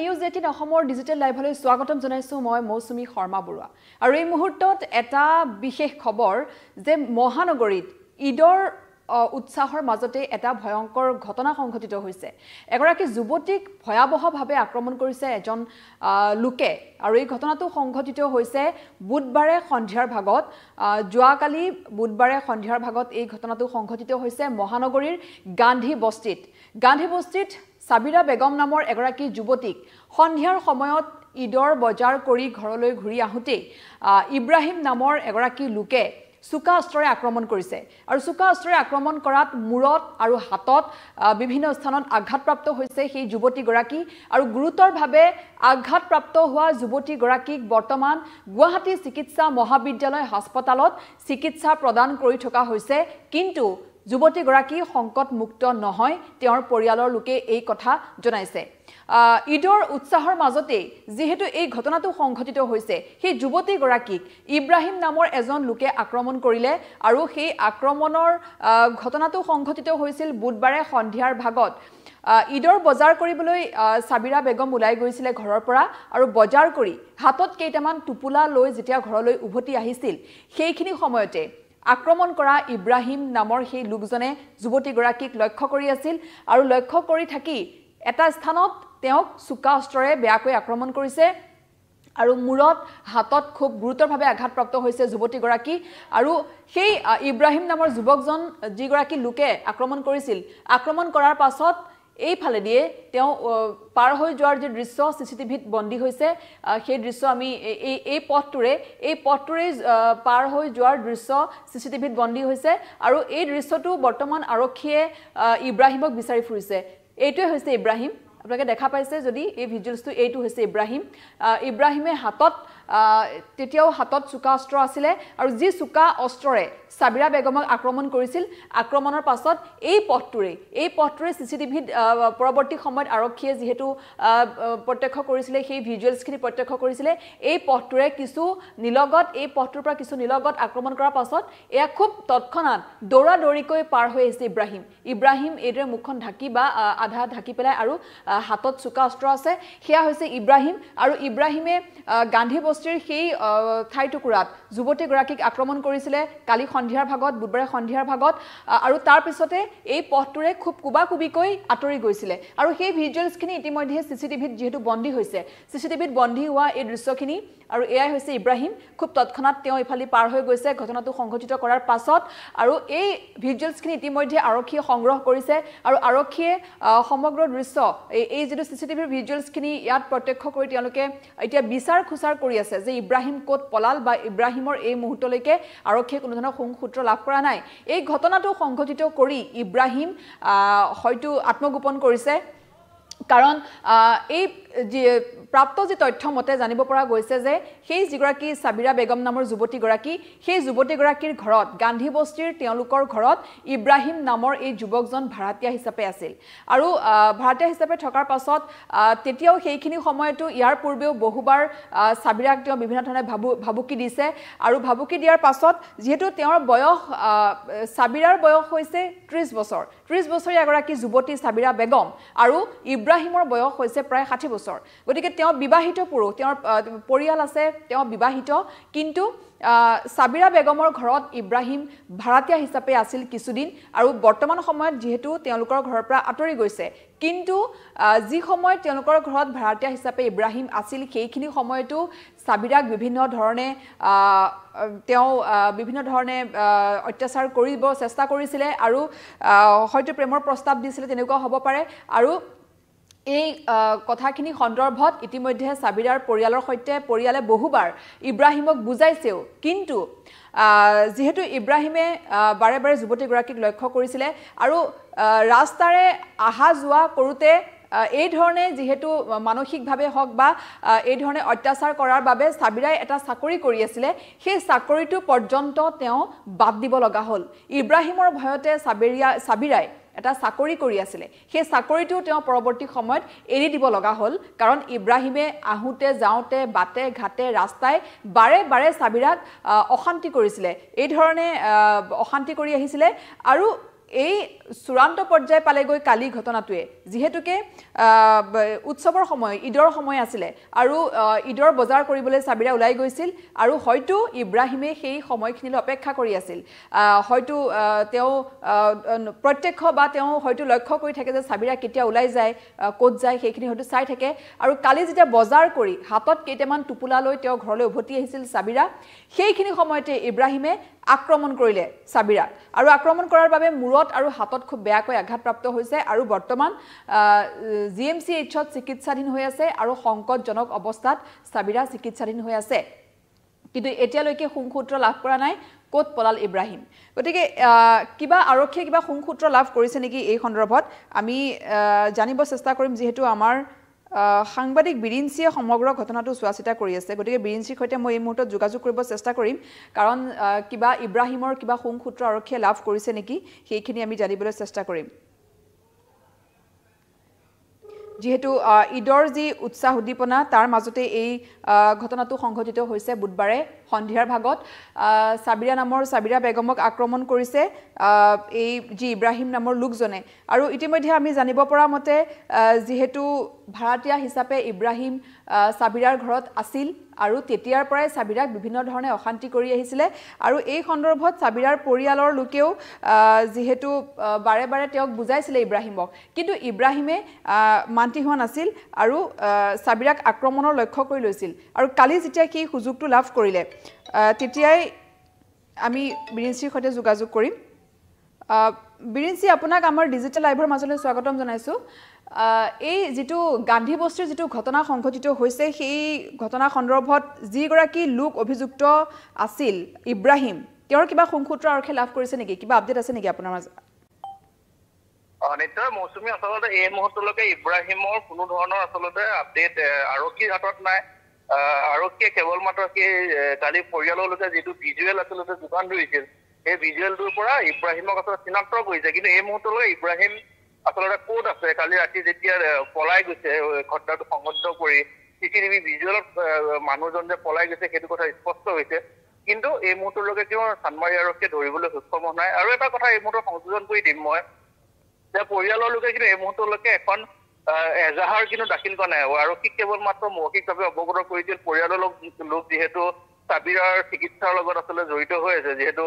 news eighteen অসমৰ digital লাইভলৈ স্বাগতম জনাইছোঁ মই মৌচুমী শৰ্মা বৰুৱা আৰু এই মুহূৰ্তত এটা বিশেষ খবৰ যে মহানগৰীত ঈদৰ উৎসাহৰ মাজতে এটা ভয়ংকৰ ঘটনা সংঘটিত হৈছে এগৰাকী যুৱতীক ভয়াৱহভাৱে আক্ৰমণ কৰিছে এজন লোকে আৰু এই ঘটনাটো সংঘটিত হৈছে বুধবাৰে সন্ধিয়াৰ ভাগত যোৱাকালি বুধবাৰে সন্ধিয়াৰ ভাগত এই ঘটনাটো সংঘটিত হৈছে মহানগৰীৰ গান্ধী বস্তিত গান্ধী বস্তিত চাবিৰা বেগম নামৰ এগৰাকী যুৱতীক সন্ধিয়াৰ সময়ত ঈদৰ বজাৰ কৰি ঘৰলৈ ঘূৰি আহোঁতেই ইব্ৰাহিম নামৰ এগৰাকী লোকে চোকা অস্ত্ৰৰে আক্ৰমণ কৰিছে আৰু চোকা অস্ত্ৰৰে আক্ৰমণ কৰাত মূৰত আৰু হাতত বিভিন্ন স্থানত আঘাতপ্ৰাপ্ত হৈছে সেই যুৱতীগৰাকী আৰু গুৰুতৰভাৱে আঘাতপ্ৰাপ্ত হোৱা যুৱতীগৰাকীক বৰ্তমান গুৱাহাটী চিকিৎসা মহাবিদ্যালয় হাস্পতালত চিকিৎসা প্ৰদান কৰি থকা হৈছে কিন্তু যুৱতীগৰাকী সংকটমুক্ত নহয় তেওঁৰ পৰিয়ালৰ লোকে এই কথা জনাইছে ঈদৰ উৎসাহৰ মাজতেই যিহেতু এই ঘটনাটো সংঘটিত হৈছে সেই যুৱতীগৰাকীক ইব্ৰাহিম নামৰ এজন লোকে আক্ৰমণ কৰিলে আৰু সেই আক্ৰমণৰ ঘটনাটো সংঘটিত হৈছিল বুধবাৰে সন্ধিয়াৰ ভাগত ঈদৰ বজাৰ কৰিবলৈ চাবিৰা বেগম ওলাই গৈছিলে ঘৰৰ পৰা আৰু বজাৰ কৰি হাতত কেইটামান টোপোলা লৈ যেতিয়া ঘৰলৈ উভতি আহিছিল সেইখিনি সময়তে আক্ৰমণ কৰা ইব্ৰাহিম নামৰ সেই লোকজনে যুৱতীগৰাকীক লক্ষ্য কৰি আছিল আৰু লক্ষ্য কৰি থাকি এটা স্থানত তেওঁক চোকা অস্ত্ৰৰে বেয়াকৈ আক্ৰমণ কৰিছে আৰু মূৰত হাতত খুব গুৰুতৰভাৱে আঘাতপ্ৰাপ্ত হৈছে যুৱতীগৰাকী আৰু সেই ইব্ৰাহিম নামৰ যুৱকজন যিগৰাকী লোকে আক্ৰমণ কৰিছিল আক্ৰমণ কৰাৰ পাছত এইফালেদিয়ে তেওঁ পাৰ হৈ যোৱাৰ যি দৃশ্য চি চি টিভিত বন্দী হৈছে সেই দৃশ্য আমি এই এই পথটোৰে এই পথটোৰেই পাৰ হৈ যোৱাৰ দৃশ্য চি চি টিভিত বন্দী হৈছে আৰু এই দৃশ্যটো বৰ্তমান আৰক্ষীয়ে ইব্ৰাহিমক বিচাৰি ফুৰিছে এইটোৱে হৈছে ইব্ৰাহিম আপোনালোকে দেখা পাইছে যদি এই ভিজুৱেলছটো এইটো হৈছে ইব্ৰাহিম ইব্ৰাহিমে হাতত তেতিয়াও হাতত চোকা অস্ত্ৰ আছিলে আৰু যি চোকা অস্ত্ৰৰে চাবিৰা বেগমক আক্ৰমণ কৰিছিল আক্ৰমণৰ পাছত এই পথটোৰেই এই পথটোৰে চি চি টিভিত পৰৱৰ্তী সময়ত আৰক্ষীয়ে যিহেতু প্ৰত্যক্ষ কৰিছিলে সেই ভিজুৱেলছখিনি প্ৰত্যক্ষ কৰিছিলে এই পথটোৰে কিছু নিলগত এই পথটোৰ পৰা কিছু নিলগত আক্ৰমণ কৰাৰ পাছত এয়া খুব তৎক্ষণাৎ দৌৰা দৌৰিকৈ পাৰ হৈ আহিছে ইব্ৰাহিম ইব্ৰাহিম এইদৰে মুখখন ঢাকি বা আধা ঢাকি পেলাই আৰু হাতত চোকা অস্ত্ৰ আছে সেয়া হৈছে ইব্ৰাহিম আৰু ইব্ৰাহিমে গান্ধী বস্তিৰ সেই ঠাইটুকুৰাত যুৱতীগৰাকীক আক্ৰমণ কৰিছিলে কালি সন্ধিয়াৰ ভাগত বুধবাৰে সন্ধিয়াৰ ভাগত আৰু তাৰপিছতে এই পথটোৰে খুব কুবাকুবিকৈ আঁতৰি গৈছিলে আৰু সেই ভিজুৱেলছখিনি ইতিমধ্যে চি চি টিভিত যিহেতু বন্দী হৈছে চি চি টিভিত বন্দী হোৱা এই দৃশ্যখিনি আৰু এয়াই হৈছে ইব্ৰাহিম খুব তৎক্ষণাত তেওঁ ইফালে পাৰ হৈ গৈছে ঘটনাটো সংঘটিত কৰাৰ পাছত আৰু এই ভিজুৱেলছখিনি ইতিমধ্যে আৰক্ষীয়ে সংগ্ৰহ কৰিছে আৰু আৰক্ষীয়ে সমগ্ৰ দৃশ্য এই এই যিটো চি চি টিভিৰ ভিজুৱেলছখিনি ইয়াত প্ৰত্যক্ষ কৰি তেওঁলোকে এতিয়া বিচাৰ খোচাৰ কৰি আছে যে ইব্ৰাহিম ক'ত পলাল বা ইব্ৰাহিম ইব্ৰাহিমৰ এই মুহূৰ্তলৈকে আৰক্ষীয়ে কোনো ধৰণৰ সূত্ৰ লাভ কৰা নাই এই ঘটনাটো সংঘটিত কৰি ইব্ৰাহিম হয়তো আত্মগোপন কৰিছে কাৰণ এই যি প্ৰাপ্ত যি মতে জানিব পৰা গৈছে যে সেই যিগৰাকী চাবিৰা বেগম নামৰ যুৱতীগৰাকী সেই যুৱতীগৰাকীৰ ঘৰত গান্ধী বস্তিৰ তেওঁলোকৰ ঘৰত ইব্ৰাহিম নামৰ এই যুৱকজন ভাৰতীয় হিচাপে আছিল আৰু ভাৰতীয় হিচাপে থকাৰ পাছত তেতিয়াও সেইখিনি সময়তো ইয়াৰ পূৰ্বেও বহুবাৰ চাবিৰাক তেওঁ বিভিন্ন ধৰণে ভাবু ভাবুকি দিছে আৰু ভাবুকি দিয়াৰ পাছত যিহেতু তেওঁৰ বয়স চাবিৰাৰ বয়স হৈছে ত্ৰিছ বছৰ ত্ৰিছ বছৰীয়া এগৰাকী যুৱতী চাবিৰা বেগম আৰু ইব্ৰাহিমৰ বয়স হৈছে প্ৰায় ষাঠি বছৰ গতিকে তেওঁ বিবাহিত পুৰুষ তেওঁৰ পৰিয়াল আছে তেওঁ বিবাহিত কিন্তু চাবিৰা বেগমৰ ঘৰত ইব্ৰাহিম ভাৰাতীয়া হিচাপে আছিল কিছুদিন আৰু বৰ্তমান সময়ত যিহেতু তেওঁলোকৰ ঘৰৰ পৰা আঁতৰি গৈছে কিন্তু যি সময়ত তেওঁলোকৰ ঘৰত ভাৰাতীয়া হিচাপে ইব্ৰাহিম আছিল সেইখিনি সময়তো চাবিৰাক বিভিন্ন ধৰণে তেওঁ বিভিন্ন ধৰণে অত্যাচাৰ কৰিব চেষ্টা কৰিছিলে আৰু হয়তো প্ৰেমৰ প্ৰস্তাৱ দিছিলে তেনেকুৱা হ'ব পাৰে আৰু এই কথাখিনি সন্দৰ্ভত ইতিমধ্যে চাবিৰাৰ পৰিয়ালৰ সৈতে পৰিয়ালে বহুবাৰ ইব্ৰাহিমক বুজাইছেও কিন্তু যিহেতু ইব্ৰাহিমে বাৰে বাৰে যুৱতীগৰাকীক লক্ষ্য কৰিছিলে আৰু ৰাস্তাৰে অহা যোৱা কৰোঁতে এই ধৰণে যিহেতু মানসিকভাৱে হওক বা এই ধৰণে অত্যাচাৰ কৰাৰ বাবে চাবিৰাই এটা চাকৰি কৰি আছিলে সেই চাকৰিটো পৰ্যন্ত তেওঁ বাদ দিব লগা হ'ল ইব্ৰাহিমৰ ভয়তে চাবিৰিয়া চাবিৰাই এটা চাকৰি কৰি আছিলে সেই চাকৰিটো তেওঁ পৰৱৰ্তী সময়ত এৰি দিব লগা হ'ল কাৰণ ইব্ৰাহিমে আহোঁতে যাওঁতে বাটে ঘাটে ৰাস্তাই বাৰে বাৰে চাবিৰাক অশান্তি কৰিছিলে এইধৰণে অশান্তি কৰি আহিছিলে আৰু এই চূড়ান্ত পৰ্যায় পালেগৈ কালি ঘটনাটোৱে যিহেতুকে উৎসৱৰ সময় ঈদৰ সময় আছিলে আৰু ঈদৰ বজাৰ কৰিবলৈ চাবিৰা ওলাই গৈছিল আৰু হয়তো ইব্ৰাহিমে সেই সময়খিনিলৈ অপেক্ষা কৰি আছিল হয়তো তেওঁ প্ৰত্যক্ষ বা তেওঁ হয়তো লক্ষ্য কৰি থাকে যে চাবিৰা কেতিয়া ওলাই যায় ক'ত যায় সেইখিনি হয়তো চাই থাকে আৰু কালি যেতিয়া বজাৰ কৰি হাতত কেইটামান টোপোলা লৈ তেওঁ ঘৰলৈ উভতি আহিছিল চাবিৰা সেইখিনি সময়তে ইব্ৰাহিমে আক্ৰমণ কৰিলে ছাবিৰাত আৰু আক্ৰমণ কৰাৰ বাবে মূৰত আৰু হাতত খুব বেয়াকৈ আঘাতপ্ৰাপ্ত হৈছে আৰু বৰ্তমান জি এম চি এইচত চিকিৎসাধীন হৈ আছে আৰু সংকটজনক অৱস্থাত ছাবিৰা চিকিৎসাধীন হৈ আছে কিন্তু এতিয়ালৈকে সুংসূত্ৰ লাভ কৰা নাই ক'ত পলাল ইব্ৰাহিম গতিকে কিবা আৰক্ষীয়ে কিবা সুংসূত্ৰ লাভ কৰিছে নেকি এই সন্দৰ্ভত আমি জানিব চেষ্টা কৰিম যিহেতু আমাৰ সাংবাদিক বিৰিঞ্চিয়ে সমগ্ৰ ঘটনাটো চোৱা চিতা কৰি আছে গতিকে বিৰিঞ্চিৰ সৈতে মই এই মুহূৰ্তত যোগাযোগ কৰিব চেষ্টা কৰিম কাৰণ কিবা ইব্ৰাহিমৰ কিবা সোংসূত্ৰ আৰক্ষীয়ে লাভ কৰিছে নেকি সেইখিনি আমি জানিবলৈ চেষ্টা কৰিম যিহেতু ঈদৰ যি উৎসাহ উদ্দীপনা তাৰ মাজতে এই ঘটনাটো সংঘটিত হৈছে বুধবাৰে সন্ধিয়াৰ ভাগত চাবিৰা নামৰ চাবিৰা বেগমক আক্ৰমণ কৰিছে এই যি ইব্ৰাহিম নামৰ লোকজনে আৰু ইতিমধ্যে আমি জানিব পৰা মতে যিহেতু ভাৰাতীয়া হিচাপে ইব্ৰাহিম চাবিৰাৰ ঘৰত আছিল আৰু তেতিয়াৰ পৰাই চাবিৰাক বিভিন্ন ধৰণে অশান্তি কৰি আহিছিলে আৰু এই সন্দৰ্ভত চাবিৰাৰ পৰিয়ালৰ লোকেও যিহেতু বাৰে বাৰে তেওঁক বুজাইছিলে ইব্ৰাহিমক কিন্তু ইব্ৰাহিমে মান্তি হোৱা নাছিল আৰু চাবিৰাক আক্ৰমণৰ লক্ষ্য কৰি লৈছিল আৰু কালি যেতিয়া সেই সুযোগটো লাভ কৰিলে তেতিয়াই আমি বিৰিঞ্চিৰ সৈতে যোগাযোগ কৰিম বিৰিঞ্চি আপোনাক আমাৰ ডিজিটেল লাইভৰ মাজলৈ স্বাগতম জনাইছোঁ এই যিটো গান্ধী বস্তিৰ যিটো ঘটনা সংঘটিত হৈছে সেই ঘটনা সন্দৰ্ভত যিগৰাকী লোক অভিযুক্ত আছিল ইব্ৰাহিম তেওঁৰ কিবা সংসূত্ৰ আৰক্ষী লাভ কৰিছে নেকি কিবা আপডেট আছে নেকি আপোনাৰ মাজত নিশ্চয় মৌচুমী আচলতে এই মুহূৰ্তলৈকে ইব্ৰাহিমৰ কোনো ধৰণৰ আচলতে আপডেট আৰক্ষীৰ হাতত নাই আৰক্ষীয়ে কেৱল মাত্ৰ সেই কালি পৰিয়ালৰ লগতে যিটো ভিজুৱেল আচলতে যোগান ধৰিছিল সেই ভিজুৱেলটোৰ পৰা ইব্ৰাহিমক আচলতে চিনাক্ত কৰিছে কিন্তু এই মুহূৰ্তলৈ ইব্ৰাহিম আচলতে কত আছে কালি ৰাতি যেতিয়া পলাই গৈছে ঘটনাটো সংঘটিত কৰি চি চি টিভি ভিজুৱেলত মানুহজন যে পলাই গৈছে সেইটো কথা স্পষ্ট হৈছে কিন্তু এই মুহূৰ্তলৈকে কিয় চানমাৰী আৰক্ষীয়ে ধৰিবলৈ সক্ষম হোৱা নাই আৰু এটা কথা এই মুহূৰ্তত সংযোজন কৰি দিম মই যে পৰিয়ালৰ লোকে কিন্তু এই মুহূৰ্তলৈকে এখন এজাহাৰ কিন্তু দাখিল কৰা নাই আৰক্ষী কেৱলমাত্ৰ মৌখিকভাৱে অৱগত কৰিছিল পৰিয়ালৰ লোক যিহেতু চাবিৰাৰ চিকিৎসাৰ লগত আচলতে জড়িত হৈ আছে যিহেতু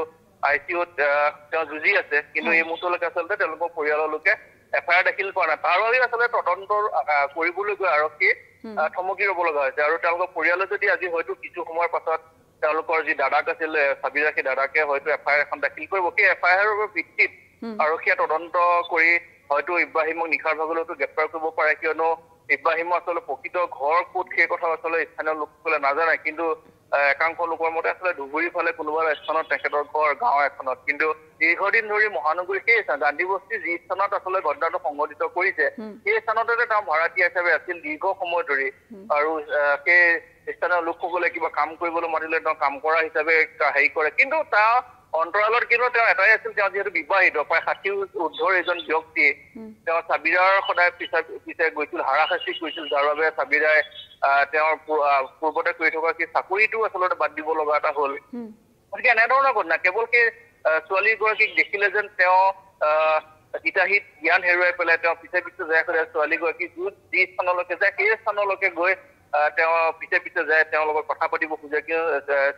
আই চি ইউত তেওঁ যুঁজি আছে কিন্তু এই মুহূৰ্তলৈকে আচলতে তেওঁলোকৰ পৰিয়ালৰ লোকে এফ আই আৰ দাখিল কৰা নাই তাৰ বাবে আচলতে তদন্ত কৰিবলৈ গৈ আৰক্ষী থমকি ৰব লগা হৈছে আৰু তেওঁলোকৰ পৰিয়ালে যদি আজি হয়তো কিছু সময়ৰ পাছত তেওঁলোকৰ যি দাদাক আছিল চাবিৰা সেই দাদাকে হয়তো এফ আই আৰ এখন দাখিল কৰিব সেই এফ আই আৰৰ ভিত্তিত আৰক্ষীয়ে তদন্ত কৰি হয়তো ইব্ৰাহিমক নিশাৰ ভাগলৈ গ্ৰেপ্তাৰ কৰিব পাৰে কিয়নো ইব্ৰাহিম আচলতে প্ৰকৃত ঘৰ কত সেই কথা আচলতে স্থানীয় লোকসকলে নাজানে কিন্তু একাংশ লোকৰ মতে আচলতে ধুবুৰী ফালে কোনোবা স্থানত তেখেতৰ ঘৰ গাঁও এখনত কিন্তু দীৰ্ঘদিন ধৰি মহানগৰী সেই স্থান গান্ধী বস্তি যি স্থানত আচলতে ঘটনাটো সংঘটিত কৰিছে সেই স্থানতে তেওঁ ভাৰাতীয় হিচাপে আছিল দীৰ্ঘ সময় ধৰি আৰু সেই স্থানীয় লোকসকলে কিবা কাম কৰিবলৈ মাতিলে তেওঁ কাম কৰা হিচাপে হেৰি কৰে কিন্তু তাৰ অন্তৰালৰ কিন্তু তেওঁ এটাই আছিল তেওঁ যিহেতু বিবাহিত প্ৰায় ষাঠি উৰ্ধৰ এজন ব্যক্তি তেওঁ চাবিৰাৰ সদায় পিছা পিছে গৈছিল হাৰাশাস্তি কৰিছিল যাৰ বাবে চাবিৰাই তেওঁৰ পূৰ্বতে কৰি থকা সেই চাকৰিটো আচলতে বাদ দিব লগা এটা হ'ল গতিকে এনেধৰণৰ ঘটনা কেৱল সেই ছোৱালীগৰাকীক দেখিলে যেন তেওঁ হিতাহিত জ্ঞান হেৰুৱাই পেলাই তেওঁ পিছে পিছে যায় ছোৱালীগৰাকী যি স্থানলৈকে যায় সেই স্থানলৈকে গৈ তেওঁ পিছে পিছে যায় তেওঁৰ লগত কথা পাতিব খোজে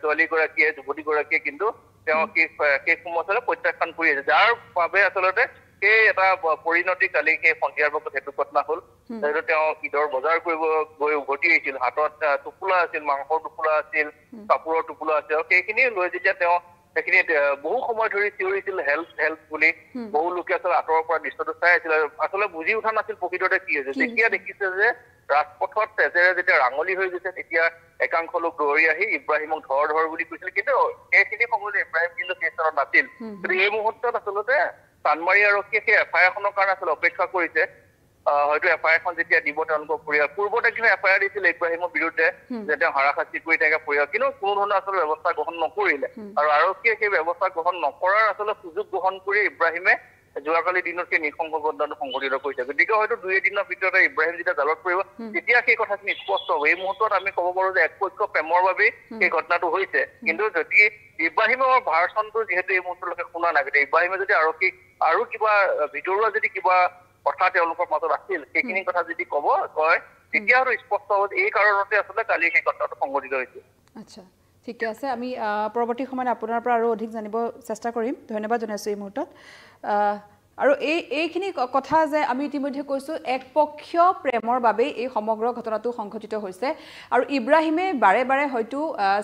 ছোৱালীগৰাকীয়ে যুৱতীগৰাকীয়ে কিন্তু তেওঁ সেই সময়ত প্ৰত্যাখ্যান কৰি আছে যাৰ বাবে আচলতে সেই এটা পৰিণতি কালি সেই সন্ধিয়াৰ ভাগত সেইটো ঘটনা হল যিহেতু তেওঁ ঈদৰ বজাৰ কৰিব গৈ উভতি আহিছিল হাতত টোপোলা আছিল মাংসৰ টোপোলা আছিল কাপোৰৰ টোপোলা আছিল আৰু সেইখিনি লৈ যেতিয়া তেওঁ সেইখিনি বহু সময় ধৰি চিঞৰিছিল হেল্প হেল্প বুলি বহু লোকে আচলতে আঁতৰৰ পৰা দৃশ্যটো চাই আছিল আচলতে বুজি উঠা নাছিল প্ৰকৃততে কি হৈছে যেতিয়া দেখিছে যে ৰাজপথত তেজেৰে যেতিয়া ৰাঙলী হৈ গৈছে তেতিয়া একাংশ লোক দৌৰি আহি ইব্ৰাহিমক ধৰ ধৰ বুলি কৈছিল কিন্তু সেইখিনি সময়ত ইব্ৰাহিম কিন্তু সেই স্থানত নাছিল গতিকে এই মুহূৰ্তত আচলতে চানমাৰী আৰক্ষীয়ে সেই এফ আই আৰ খনৰ কাৰণে আচলতে অপেক্ষা কৰিছে হয়তো এফ আই আৰ খন যেতিয়া দিব তেওঁলোকৰ পৰিয়াল পূৰ্বতে কিন্তু এফ আই আৰ দিছিল ইব্ৰাহিমৰ বিৰুদ্ধে যে তেওঁ হাৰাশাস্তি কৰি থাকে পৰিয়াল কিন্তু কোনো ধৰণৰ আচলতে ব্যৱস্থা গ্ৰহণ নকৰিলে আৰু আৰক্ষীয়ে সেই ব্যৱস্থা গ্ৰহণ নকৰাৰ আচলতে সুযোগ গ্ৰহণ কৰি ইব্ৰাহিমে যোৱাকালি দিনত সেই নিঃসংগ ঘটনাটো সংঘটিত কৰিছে গতিকে হয়তো দুই এদিনৰ ভিতৰতে ইব্ৰাহিম যেতিয়া জালত পৰিব তেতিয়া সেই কথাখিনি স্পষ্ট হ'ব এই মুহূৰ্তত আমি ক'ব পাৰোঁ যে একপক্ষ প্ৰেমৰ বাবেই সেই ঘটনাটো হৈছে কিন্তু যদি ইব্ৰাহিমৰ ভাৰচনটো যিহেতু এই মুহূৰ্তলৈকে শুনা নাই গতিকে ইব্ৰাহিমে যদি আৰক্ষী আৰু কিবা ভিতৰুৱা যদি কিবা কথা তেওঁলোকৰ মাজত আছিল সেইখিনি কথা যদি ক'ব কয় তেতিয়া আৰু স্পষ্ট হ'ব এই কাৰণতে আচলতে কালি সেই ঘটনাটো সংঘটিত হৈছে আচ্ছা ঠিকে আছে আমি পৰৱৰ্তী সময়ত আপোনাৰ পৰা আৰু অধিক জানিব চেষ্টা কৰিম ধন্যবাদ জনাইছোঁ এই মুহূৰ্তত 呃。আৰু এই এইখিনি কথা যে আমি ইতিমধ্যে কৈছোঁ একপক্ষীয় প্ৰেমৰ বাবেই এই সমগ্ৰ ঘটনাটো সংঘটিত হৈছে আৰু ইব্ৰাহিমে বাৰে বাৰে হয়তো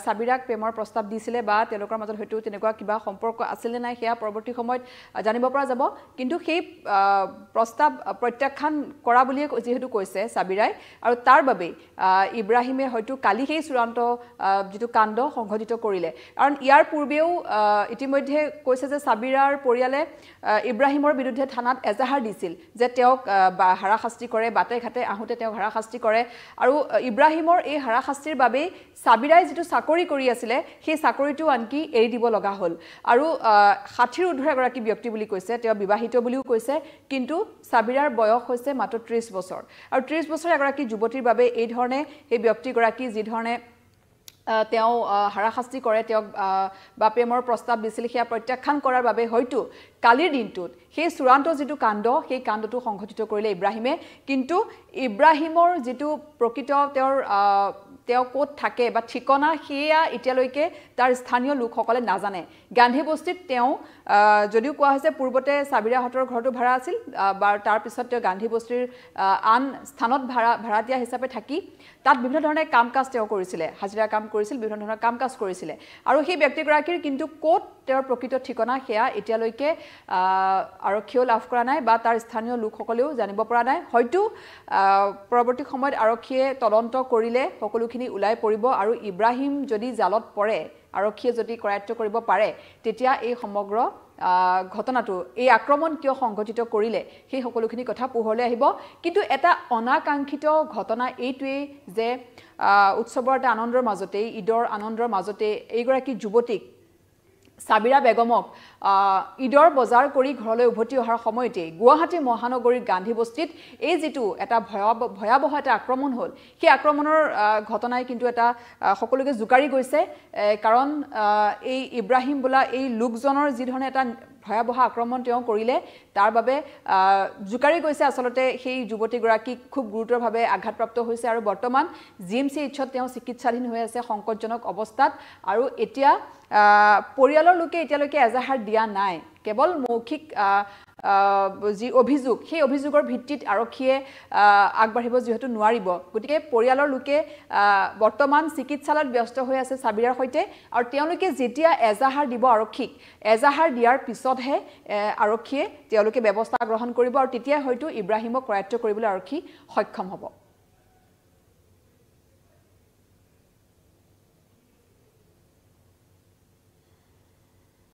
চাবিৰাক প্ৰেমৰ প্ৰস্তাৱ দিছিলে বা তেওঁলোকৰ মাজত হয়তো তেনেকুৱা কিবা সম্পৰ্ক আছিলে নাই সেয়া পৰৱৰ্তী সময়ত জানিব পৰা যাব কিন্তু সেই প্ৰস্তাৱ প্ৰত্যাখ্যান কৰা বুলিয়ে যিহেতু কৈছে চাবিৰাই আৰু তাৰ বাবেই ইব্ৰাহিমে হয়তো কালি সেই চূড়ান্ত যিটো কাণ্ড সংঘটিত কৰিলে কাৰণ ইয়াৰ পূৰ্বেও ইতিমধ্যে কৈছে যে চাবিৰাৰ পৰিয়ালে ইব্ৰাহিমৰ বিৰুদ্ধে থানাত এজাহাৰ দিছিল যে তেওঁক হাৰাশাস্তি কৰে বাটে ঘাটে আহোঁতে তেওঁক হাৰাশাস্তি কৰে আৰু ইব্ৰাহিমৰ এই হাৰাশাস্তিৰ বাবেই চাবিৰাই যিটো চাকৰি কৰি আছিলে সেই চাকৰিটো আনকি এৰি দিব লগা হ'ল আৰু ষাঠিৰ উৰ্ধ এগৰাকী ব্যক্তি বুলি কৈছে তেওঁ বিবাহিত বুলিও কৈছে কিন্তু চাবিৰাৰ বয়স হৈছে মাত্ৰ ত্ৰিছ বছৰ আৰু ত্ৰিছ বছৰ এগৰাকী যুৱতীৰ বাবে এই ধৰণে সেই ব্যক্তিগৰাকী যিধৰণে তেওঁ হাৰাশাস্তি কৰে তেওঁক বাপেমৰ প্ৰস্তাৱ দিছিল সেয়া প্ৰত্যাখ্যান কৰাৰ বাবে হয়তো কালিৰ দিনটোত সেই চূড়ান্ত যিটো কাণ্ড সেই কাণ্ডটো সংঘটিত কৰিলে ইব্ৰাহিমে কিন্তু ইব্ৰাহিমৰ যিটো প্ৰকৃত তেওঁৰ তেওঁ ক'ত থাকে বা ঠিকনা সেয়া এতিয়ালৈকে তাৰ স্থানীয় লোকসকলে নাজানে গান্ধী বস্তিত তেওঁ যদিও কোৱা হৈছে পূৰ্বতে চাবিৰাহঁতৰ ঘৰটো ভাড়া আছিল বা তাৰপিছত তেওঁ গান্ধী বস্তিৰ আন স্থানত ভাড়া ভাড়া দিয়া হিচাপে থাকি তাত বিভিন্ন ধৰণে কাম কাজ তেওঁ কৰিছিলে হাজিৰা কাম কৰিছিল বিভিন্ন ধৰণৰ কাম কাজ কৰিছিলে আৰু সেই ব্যক্তিগৰাকীৰ কিন্তু ক'ত তেওঁৰ প্ৰকৃত ঠিকনা সেয়া এতিয়ালৈকে আৰক্ষীয়েও লাভ কৰা নাই বা তাৰ স্থানীয় লোকসকলেও জানিব পৰা নাই হয়তো পৰৱৰ্তী সময়ত আৰক্ষীয়ে তদন্ত কৰিলে সকলোখিনি মানুহখিনি ওলাই পৰিব আৰু ইব্ৰাহিম যদি জালত পৰে আৰক্ষীয়ে যদি কৰায়ত্ব কৰিব পাৰে তেতিয়া এই সমগ্ৰ ঘটনাটো এই আক্ৰমণ কিয় সংঘটিত কৰিলে সেই সকলোখিনি কথা পোহৰলৈ আহিব কিন্তু এটা অনাকাংক্ষিত ঘটনা এইটোৱেই যে উৎসৱৰ এটা আনন্দৰ মাজতেই ঈদৰ আনন্দৰ মাজতেই এইগৰাকী যুৱতীক সাবিৰা বেগমক ঈদৰ বজাৰ কৰি ঘৰলৈ উভতি অহাৰ সময়তেই গুৱাহাটী মহানগৰীৰ গান্ধী বস্তিত এই যিটো এটা ভয় ভয়াৱহ এটা আক্ৰমণ হ'ল সেই আক্ৰমণৰ ঘটনাই কিন্তু এটা সকলোকে জোকাৰি গৈছে কাৰণ এই ইব্ৰাহিম বোলা এই লোকজনৰ যিধৰণে এটা ভয়াৱহ আক্ৰমণ তেওঁ কৰিলে তাৰ বাবে জোকাৰি গৈছে আচলতে সেই যুৱতীগৰাকীক খুব গুৰুতৰভাৱে আঘাতপ্ৰাপ্ত হৈছে আৰু বৰ্তমান জি এম চি এইচত তেওঁ চিকিৎসাধীন হৈ আছে সংকটজনক অৱস্থাত আৰু এতিয়া পৰিয়ালৰ লোকে এতিয়ালৈকে এজাহাৰ দিয়া নাই কেৱল মৌখিক যি অভিযোগ সেই অভিযোগৰ ভিত্তিত আৰক্ষীয়ে আগবাঢ়িব যিহেতু নোৱাৰিব গতিকে পৰিয়ালৰ লোকে বৰ্তমান চিকিৎসালয়ত ব্যস্ত হৈ আছে চাবিৰাৰ সৈতে আৰু তেওঁলোকে যেতিয়া এজাহাৰ দিব আৰক্ষীক এজাহাৰ দিয়াৰ পিছতহে আৰক্ষীয়ে তেওঁলোকে ব্যৱস্থা গ্ৰহণ কৰিব আৰু তেতিয়াই হয়তো ইব্ৰাহিমক কৰায়ত্ব কৰিবলৈ আৰক্ষী সক্ষম হ'ব